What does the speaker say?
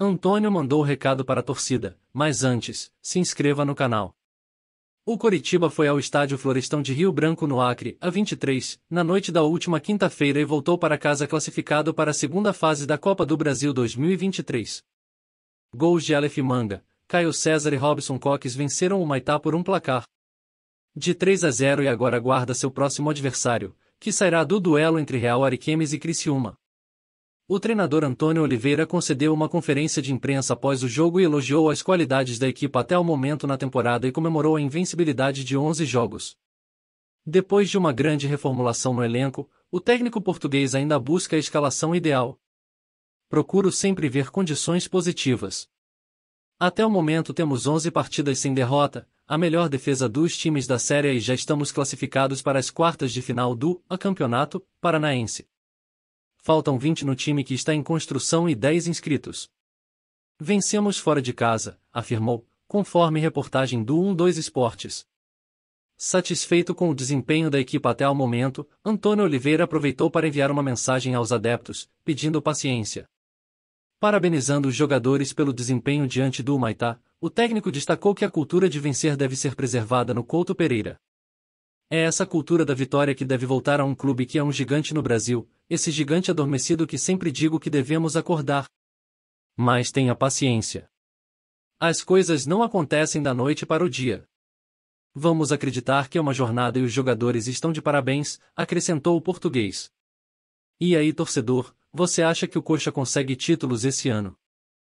Antônio mandou o recado para a torcida, mas antes, se inscreva no canal. O Coritiba foi ao estádio Florestão de Rio Branco no Acre, a 23, na noite da última quinta-feira e voltou para casa classificado para a segunda fase da Copa do Brasil 2023. Gols de Aleph Manga, Caio César e Robson Coques venceram o Maitá por um placar de 3 a 0 e agora aguarda seu próximo adversário, que sairá do duelo entre Real Ariquemes e Criciúma. O treinador Antônio Oliveira concedeu uma conferência de imprensa após o jogo e elogiou as qualidades da equipe até o momento na temporada e comemorou a invencibilidade de 11 jogos. Depois de uma grande reformulação no elenco, o técnico português ainda busca a escalação ideal. Procuro sempre ver condições positivas. Até o momento temos 11 partidas sem derrota, a melhor defesa dos times da série e já estamos classificados para as quartas de final do a Campeonato Paranaense faltam 20 no time que está em construção e 10 inscritos. Vencemos fora de casa, afirmou, conforme reportagem do 12 Esportes. Satisfeito com o desempenho da equipe até ao momento, Antônio Oliveira aproveitou para enviar uma mensagem aos adeptos, pedindo paciência. Parabenizando os jogadores pelo desempenho diante do Humaitá, o técnico destacou que a cultura de vencer deve ser preservada no Couto Pereira. É essa cultura da vitória que deve voltar a um clube que é um gigante no Brasil, esse gigante adormecido que sempre digo que devemos acordar. Mas tenha paciência. As coisas não acontecem da noite para o dia. Vamos acreditar que é uma jornada e os jogadores estão de parabéns, acrescentou o português. E aí, torcedor, você acha que o Coxa consegue títulos esse ano?